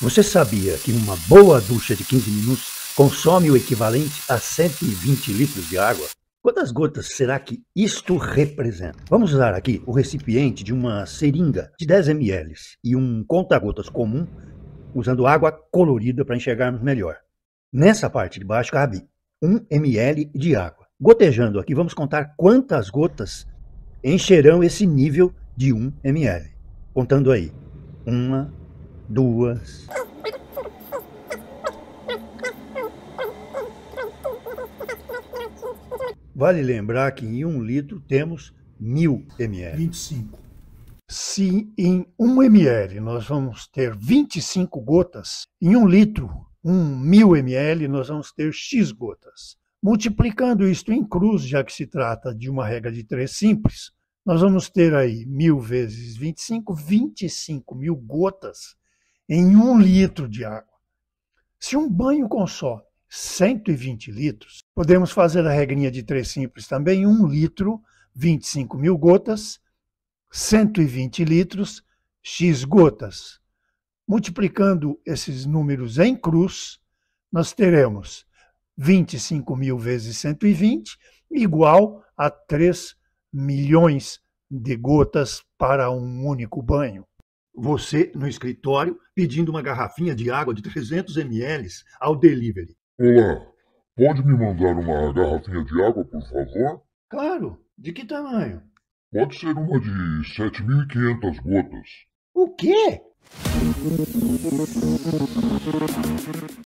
Você sabia que uma boa ducha de 15 minutos consome o equivalente a 120 litros de água? Quantas gotas será que isto representa? Vamos usar aqui o recipiente de uma seringa de 10 ml e um conta-gotas comum, usando água colorida para enxergarmos melhor. Nessa parte de baixo cabe 1 ml de água. Gotejando aqui, vamos contar quantas gotas encherão esse nível de 1 ml. Contando aí. Uma, duas. Vale lembrar que em um litro temos mil ml. 25. Se em um ml nós vamos ter 25 gotas, em um litro, um mil ml, nós vamos ter x gotas. Multiplicando isto em cruz, já que se trata de uma regra de três simples, nós vamos ter aí mil vezes 25, 25 mil gotas em um litro de água. Se um banho consome 120 litros, podemos fazer a regrinha de três simples também: um litro, 25 mil gotas, 120 litros, x gotas. Multiplicando esses números em cruz, nós teremos 25 mil vezes 120 igual a 3 milhões de gotas para um único banho. Você no escritório pedindo uma garrafinha de água de 300 ml ao delivery. Olá, pode me mandar uma garrafinha de água, por favor? Claro, de que tamanho? Pode ser uma de 7.500 gotas. O quê?